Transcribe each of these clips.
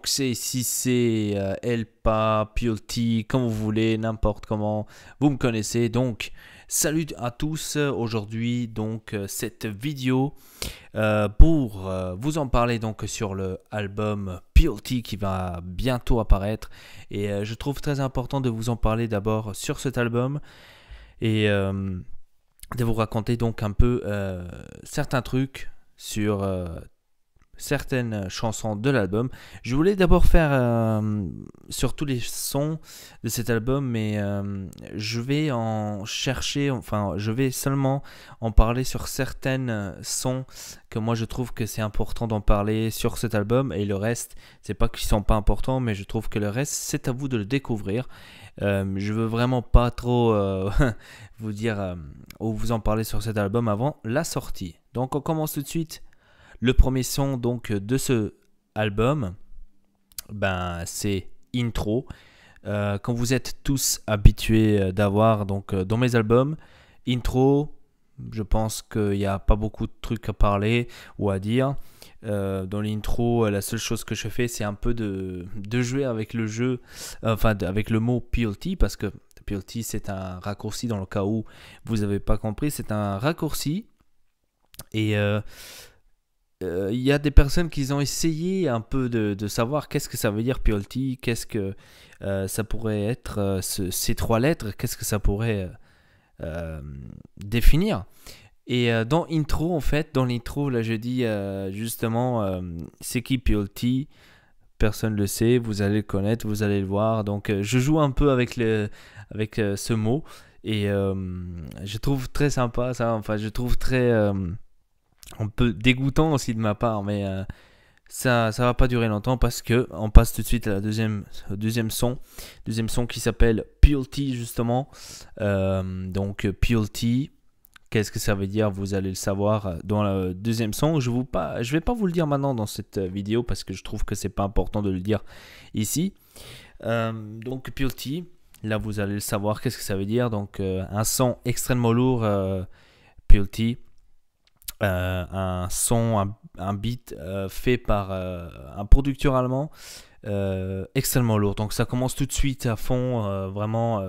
que c'est, si c'est euh, Elpa, Piolti, comme vous voulez, n'importe comment, vous me connaissez. Donc, salut à tous euh, aujourd'hui, donc euh, cette vidéo euh, pour vous en parler donc sur le album PLT qui va bientôt apparaître. Et je trouve très important de vous en parler d'abord sur cet album. Et de vous raconter donc un peu certains trucs sur certaines euh, chansons de l'album. Je voulais d'abord faire euh, sur tous les sons de cet album, mais euh, je vais en chercher, enfin je vais seulement en parler sur certaines sons que moi je trouve que c'est important d'en parler sur cet album, et le reste, c'est pas qu'ils sont pas importants, mais je trouve que le reste, c'est à vous de le découvrir. je veux vraiment pas trop vous dire ou vous en parler sur cet album avant la sortie. Donc on commence tout de suite le premier son donc de ce album, ben, c'est Intro. Comme euh, quand vous êtes tous habitués euh, d'avoir donc euh, dans mes albums, Intro, je pense qu'il n'y a pas beaucoup de trucs à parler ou à dire. dans l'intro, la seule chose que je fais, c'est un peu de, jouer avec le jeu, enfin avec le mot PLT, parce que PLT c'est un raccourci dans le cas où vous n'avez pas compris, c'est un raccourci. Et euh, il y a des personnes qui ont essayé un peu de, savoir qu'est-ce que ça veut dire Piolty, qu'est-ce que euh, ça pourrait être, euh, ces trois lettres, qu'est-ce que ça pourrait définir. Et dans intro, en fait, dans l'intro, là, je dis justement, c'est qui Piolty Personne le sait, vous allez le connaître, vous allez le voir. Donc, je joue un peu avec, le, avec ce mot et je trouve très sympa ça. Enfin, je trouve très un peu dégoûtant aussi de ma part, mais euh, ça ça va pas durer longtemps parce que on passe tout de suite à la deuxième deuxième son, deuxième son qui s'appelle Purity justement. Euh, donc Purity, qu'est-ce que ça veut dire Vous allez le savoir dans le deuxième son. Je vous pas je vais pas vous le dire maintenant dans cette vidéo parce que je trouve que c'est pas important de le dire ici. Euh, donc Purity, là vous allez le savoir qu'est-ce que ça veut dire. Donc un son extrêmement lourd Purity euh, un son, un, beat euh, fait par euh, un producteur allemand extrêmement lourd. Donc ça commence tout de suite à fond, vraiment,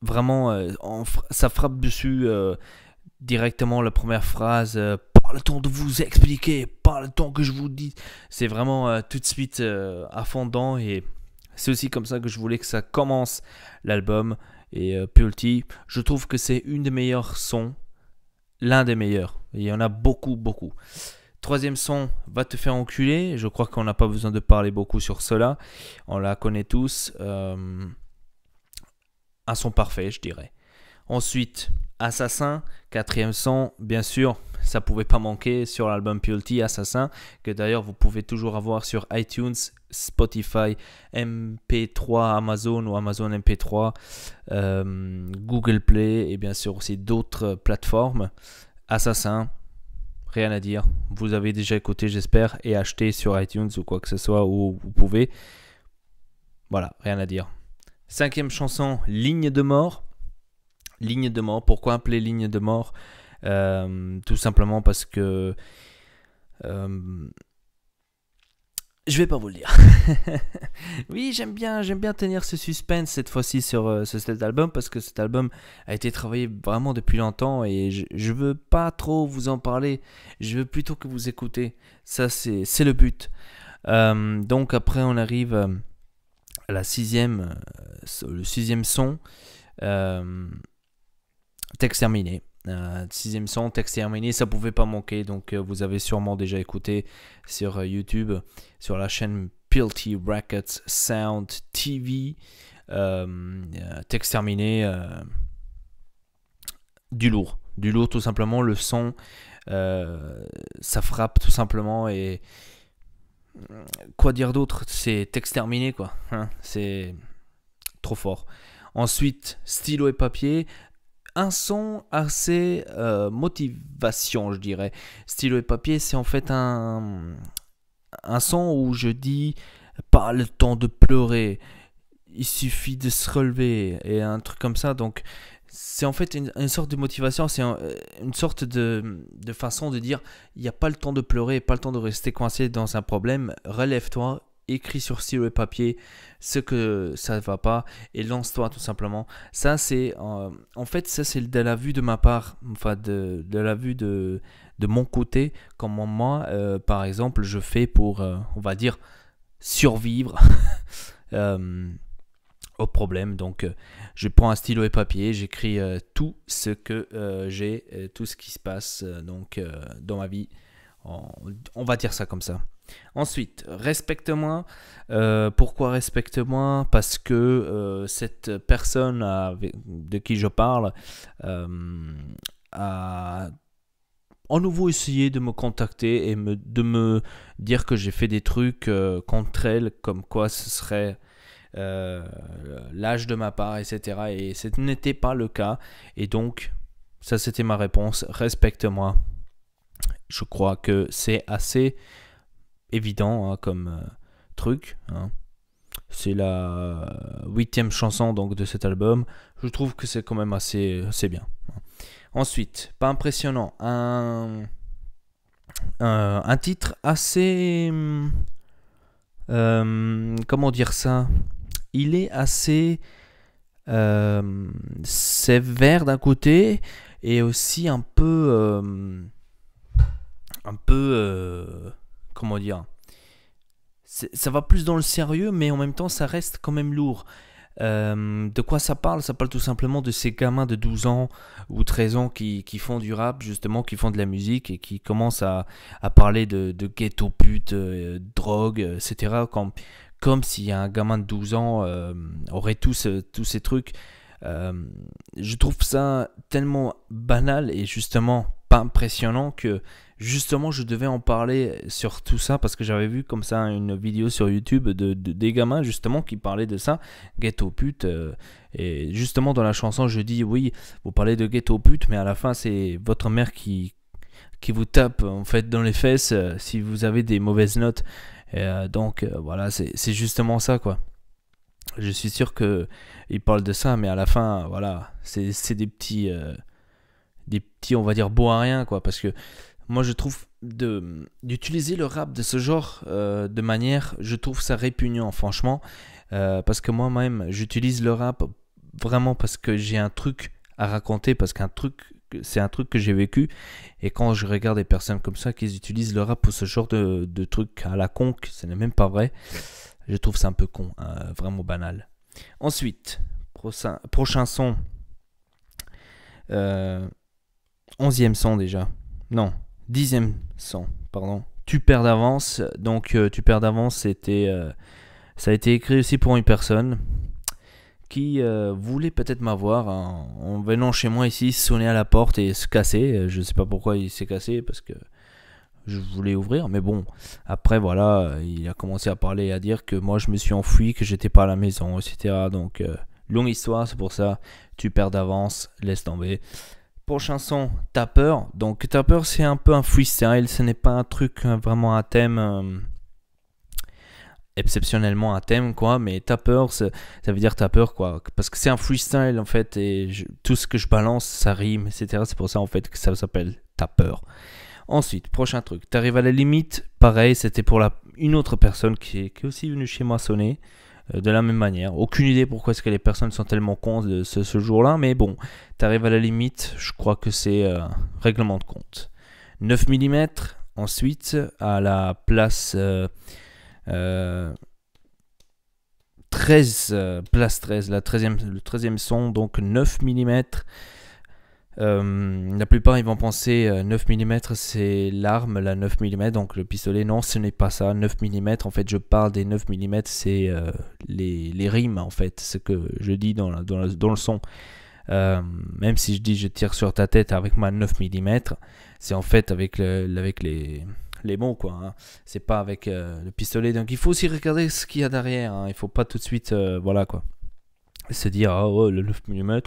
vraiment, ça frappe dessus directement la première phrase. pas le temps de vous expliquer, pas le temps que je vous dis. C'est vraiment tout de suite à fond et c'est aussi comme ça que je voulais que ça commence l'album et euh, Je trouve que c'est une des meilleures sons, l'un des meilleurs. Il y en a beaucoup, beaucoup. Troisième son, va te faire enculer. Je crois qu'on n'a pas besoin de parler beaucoup sur cela. On la connaît tous. Euh, un son parfait, je dirais. Ensuite, Assassin, quatrième son, bien sûr, ça pouvait pas manquer sur l'album Pulty Assassin, que d'ailleurs vous pouvez toujours avoir sur iTunes Spotify, MP3, Amazon ou Amazon MP3, euh, Google Play et bien sûr aussi d'autres plateformes. Assassin, rien à dire. Vous avez déjà écouté, j'espère, et acheté sur iTunes ou quoi que ce soit où vous pouvez. Voilà, rien à dire. Cinquième chanson, Ligne de mort. Ligne de mort, pourquoi appeler Ligne de mort euh, Tout simplement parce que... Euh, je vais pas vous le dire. oui, j'aime bien, j'aime bien tenir ce suspense cette fois-ci sur, ce euh, cet album parce que cet album a été travaillé vraiment depuis longtemps et je, ne veux pas trop vous en parler. Je veux plutôt que vous écoutez. Ça, c'est le but. Euh, donc après, on arrive euh, à la sixième, le sixième son. texte terminé. Euh, sixième son, texte terminé, ça pouvait pas manquer, donc euh, vous avez sûrement déjà écouté sur euh, YouTube, sur la chaîne Pilty Brackets Sound TV, texte terminé, du lourd, du lourd tout simplement, le son, ça frappe tout simplement et quoi dire d'autre, c'est texte terminé quoi, hein, c'est trop fort. Ensuite, stylo et papier un son assez euh, motivation, je dirais. Stylo et papier, c'est en fait un, un son où je dis pas le temps de pleurer, il suffit de se relever et un truc comme ça. Donc, c'est en fait une, sorte de motivation, c'est euh, une sorte de, de, façon de dire il n'y a pas le temps de pleurer, pas le temps de rester coincé dans un problème, relève-toi écris sur stylo et papier ce que ça ne va pas et lance-toi tout simplement. Ça, c'est euh, en fait, ça, c'est de la vue de ma part, enfin, de, la vue de, mon côté, comment moi, euh, par exemple, je fais pour, euh, on va dire, survivre. au problème. Donc, je prends un stylo et papier, j'écris tout ce que j'ai, tout ce qui se passe donc dans ma vie on va dire ça comme ça. Ensuite, respecte-moi. Euh, pourquoi respecte-moi Parce que euh, cette personne de qui je parle euh, a en nouveau essayé de me contacter et de me dire que j'ai fait des trucs contre elle, comme quoi ce serait l'âge de ma part, etc. Et ce n'était pas le cas. Et donc, ça c'était ma réponse. Respecte-moi. Je crois que c'est assez évident hein, comme euh, truc. Hein. C'est la huitième chanson donc de cet album. Je trouve que c'est quand même assez, bien. Hein. Ensuite, pas impressionnant, un, euh, un titre assez... Hmm, euh, comment dire ça Il est assez sévère d'un côté et aussi un peu un peu. Euh, comment dire Ça va plus dans le sérieux, mais en même temps, ça reste quand même lourd. Euh, de quoi ça parle Ça parle tout simplement de ces gamins de 12 ans ou 13 ans qui, qui font du rap, justement, qui font de la musique et qui commencent à, parler de, de ghetto pute, euh, drogue, etc. Comme, comme si un gamin de 12 ans aurait tous, tous ces trucs. je trouve ça tellement banal et justement pas impressionnant que justement je devais en parler sur tout ça parce que j'avais vu comme ça une vidéo sur YouTube de, des gamins justement qui parlaient de ça, ghetto pute. Euh, et justement dans la chanson je dis oui, vous parlez de ghetto pute mais à la fin c'est votre mère qui, qui vous tape en fait dans les fesses euh, si vous avez des mauvaises notes. Euh, donc voilà, c'est justement ça quoi. Je suis sûr que ils parlent de ça mais à la fin voilà, c'est des petits des petits, on va dire, beaux à rien, quoi. Parce que moi, je trouve d'utiliser le rap de ce genre euh, de manière, je trouve ça répugnant, franchement. Euh, parce que moi-même, j'utilise le rap vraiment parce que j'ai un truc à raconter, parce qu'un truc, c'est un truc que j'ai vécu. Et quand je regarde des personnes comme ça qui utilisent le rap pour ce genre de, truc à la conque ce n'est même pas vrai, je trouve ça un peu con, hein, vraiment banal. Ensuite, prochain, prochain son. Euh, Onzième e son déjà. Non, dixième son, pardon. Tu perds d'avance. Donc, euh, Tu perds d'avance, c'était, euh, ça a été écrit aussi pour une personne qui euh, voulait peut-être m'avoir hein. en venant chez moi ici, sonner à la porte et se casser. Je ne sais pas pourquoi il s'est cassé parce que je voulais ouvrir, mais bon, après voilà, il a commencé à parler et à dire que moi je me suis enfui, que j'étais pas à la maison, etc. Donc, longue histoire, c'est pour ça, tu perds d'avance, laisse tomber prochain son, peur. Donc peur, c'est un peu un freestyle, ce n'est pas un truc euh, vraiment un thème. Euh, exceptionnellement un thème quoi mais peur, ça veut dire peur quoi parce que c'est un freestyle en fait et tout ce que je balance ça rime etc c'est pour ça en fait que ça s'appelle peur. ensuite prochain truc t'arrives à la limite pareil c'était pour la une autre personne qui qui est aussi venue chez moi sonner euh, de la même manière. Aucune idée pourquoi est-ce que les personnes sont tellement cons de ce, jour-là, mais bon, t'arrives à la limite, je crois que c'est euh, règlement de compte. 9 mm, ensuite, à la place 13, euh, place 13, la 13 le 13e son, donc 9 mm euh, la plupart ils vont penser 9 euh, mm c'est l'arme, la 9 mm donc le pistolet. Non, ce n'est pas ça. 9 mm, en fait, je parle des 9 mm, c'est euh, les, les, rimes en fait, ce que je dis dans, dans, le son. même si je dis je tire sur ta tête avec ma 9 mm, c'est en fait avec, avec les, les mots quoi. Hein. C'est pas avec le pistolet. Donc il faut aussi regarder ce qu'il y a derrière. Hein. Il faut pas tout de suite. voilà quoi se dire ah ouais, le 9 mm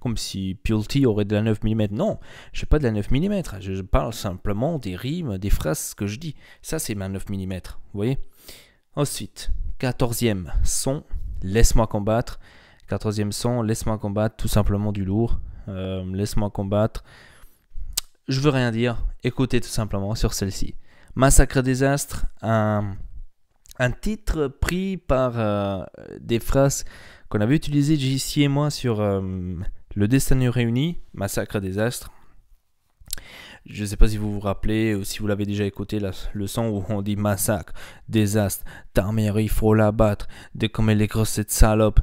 comme si Pulty aurait de la 9 mm non je n'ai pas de la 9 mm je parle simplement des rimes des phrases que je dis ça c'est ma 9 mm vous voyez ensuite 14e son laisse-moi combattre 14e son laisse-moi combattre tout simplement du lourd euh, laisse-moi combattre je veux rien dire écoutez tout simplement sur celle-ci massacre désastre un un titre pris par euh, des phrases qu'on avait utilisées JC et moi sur euh, Le Destin réuni Massacre des Astres. Je ne sais pas si vous vous rappelez ou si vous l'avez déjà écouté, la, le son où on dit massacre, désastre, ta mère il faut la battre, de comme elle est grosse cette salope.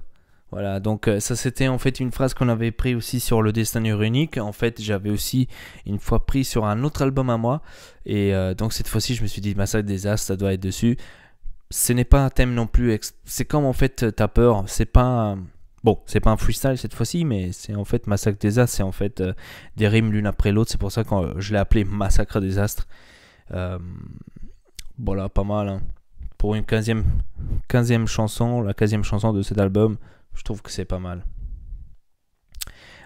Voilà, donc euh, ça c'était en fait une phrase qu'on avait pris aussi sur le destin unique. En fait, j'avais aussi une fois pris sur un autre album à moi. Et donc cette fois-ci, je me suis dit, Massacre Désastre, ça doit être dessus ce n'est pas un thème non plus. C'est comme en fait t'as peur. C'est pas bon, c'est pas un freestyle cette fois-ci, mais c'est en fait massacre des astres. C'est en fait euh, des rimes l'une après l'autre. C'est pour ça que euh, je l'ai appelé massacre des astres. Euh, voilà, pas mal. Hein. Pour une 15e, chanson, la 15e chanson de cet album, je trouve que c'est pas mal.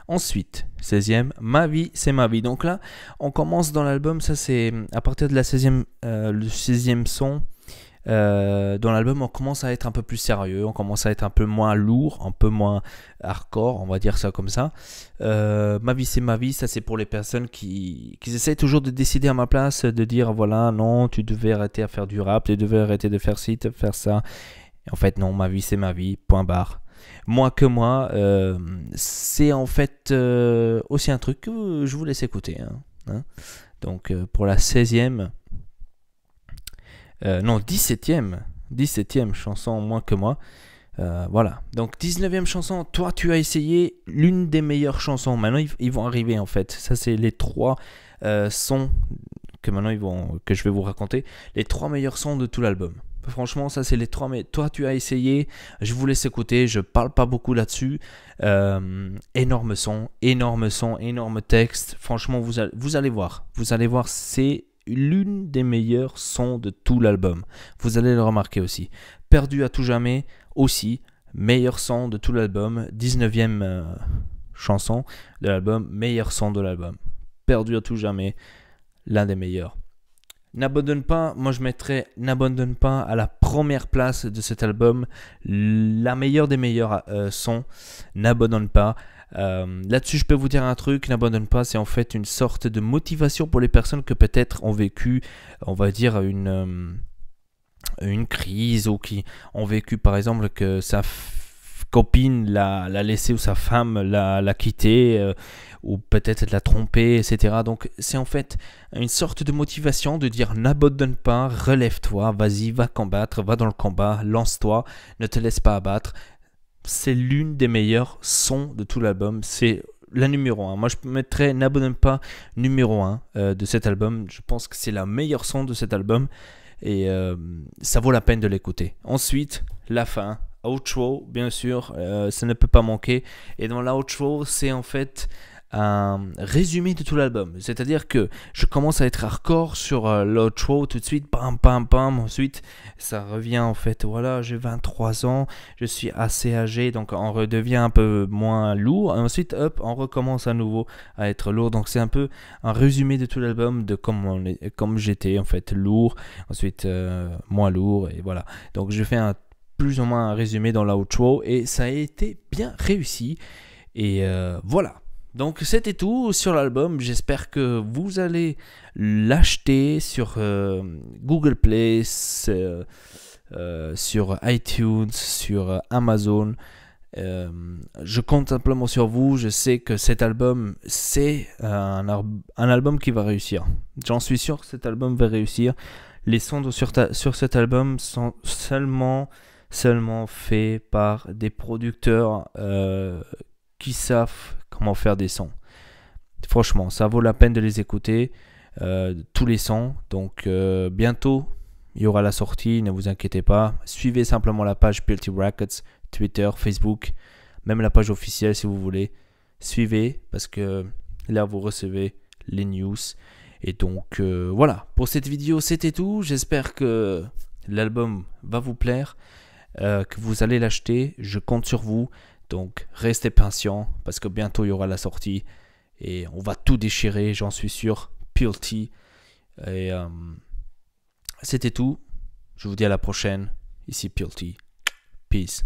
Ensuite, 16e, Ma vie, c'est ma vie. Donc là, on commence dans l'album, ça c'est à partir de la 16 le 16e son, euh, dans l'album, on commence à être un peu plus sérieux, on commence à être un peu moins lourd, un peu moins hardcore, on va dire ça comme ça. Euh, ma vie, c'est ma vie, ça c'est pour les personnes qui, qui essayent toujours de décider à ma place, de dire voilà, non, tu devais arrêter à faire du rap, tu devais arrêter de faire ci, de faire ça. en fait, non, ma vie, c'est ma vie, point barre moi que moi, euh, c'est en fait aussi un truc que je vous laisse écouter. Hein, hein. Donc pour la 16e, euh, non, 17ème. 17 septième chanson moins que moi. Euh, voilà. Donc 19e chanson, toi tu as essayé l'une des meilleures chansons. Maintenant ils, vont arriver en fait. Ça c'est les trois euh, sons que maintenant ils vont que je vais vous raconter. Les trois meilleurs sons de tout l'album. Franchement ça c'est les trois. Mais toi tu as essayé. Je vous laisse écouter. Je parle pas beaucoup là-dessus. énorme son, énorme son, énorme texte. Franchement vous allez, vous allez voir. Vous allez voir c'est l'une des meilleures sons de tout l'album. Vous allez le remarquer aussi. Perdu à tout jamais, aussi, meilleur son de tout l'album, 19e euh, chanson de l'album, meilleur son de l'album. Perdu à tout jamais, l'un des meilleurs. N'abandonne pas, moi je mettrais N'abandonne pas à la première place de cet album, la meilleure des meilleurs euh, sons, N'abandonne pas. Euh, là-dessus, je peux vous dire un truc, n'abandonne pas, c'est en fait une sorte de motivation pour les personnes que peut-être ont vécu, on va dire, une, euh, une crise ou qui ont vécu, par exemple, que sa copine l'a, laissé ou sa femme l'a, quitté euh, ou peut-être l'a trompé, etc. Donc c'est en fait une sorte de motivation de dire n'abandonne pas, relève-toi, vas-y, va combattre, va dans le combat, lance-toi, ne te laisse pas abattre c'est l'une des meilleures sons de tout l'album. C'est la numéro 1. Moi, je mettrais N'abandonne pas numéro 1 euh, de cet album. Je pense que c'est la meilleure son de cet album et euh, ça vaut la peine de l'écouter. Ensuite, la fin. Outro, bien sûr, euh, ça ne peut pas manquer. Et dans l'outro, c'est en fait un résumé de tout l'album. C'est-à-dire que je commence à être hardcore sur euh, l'outro tout de suite, pam pam pam, ensuite ça revient en fait, voilà, j'ai 23 ans, je suis assez âgé, donc on redevient un peu moins lourd, ensuite hop, on recommence à nouveau à être lourd, donc c'est un peu un résumé de tout l'album, de comment comme j'étais en fait lourd, ensuite euh, moins lourd, et voilà. Donc je fais un plus ou moins un résumé dans l'outro, et ça a été bien réussi, et euh, voilà. Donc c'était tout sur l'album. J'espère que vous allez l'acheter sur euh, Google Play, euh, sur iTunes, sur euh, Amazon. je compte simplement sur vous. Je sais que cet album, c'est un, album qui va réussir. J'en suis sûr que cet album va réussir. Les sons sur, sur cet album sont seulement, seulement faits par des producteurs qui savent comment faire des sons. Franchement, ça vaut la peine de les écouter, euh, tous les sons. Donc euh, bientôt, il y aura la sortie, ne vous inquiétez pas. Suivez simplement la page Pilty Brackets, Twitter, Facebook, même la page officielle si vous voulez. Suivez parce que là, vous recevez les news. Et donc euh, voilà, pour cette vidéo, c'était tout. J'espère que l'album va vous plaire, que vous allez l'acheter. Je compte sur vous. Donc restez patient parce que bientôt il y aura la sortie et on va tout déchirer, j'en suis sûr. Purity. Et euh, c'était tout. Je vous dis à la prochaine. Ici Purity. Peace.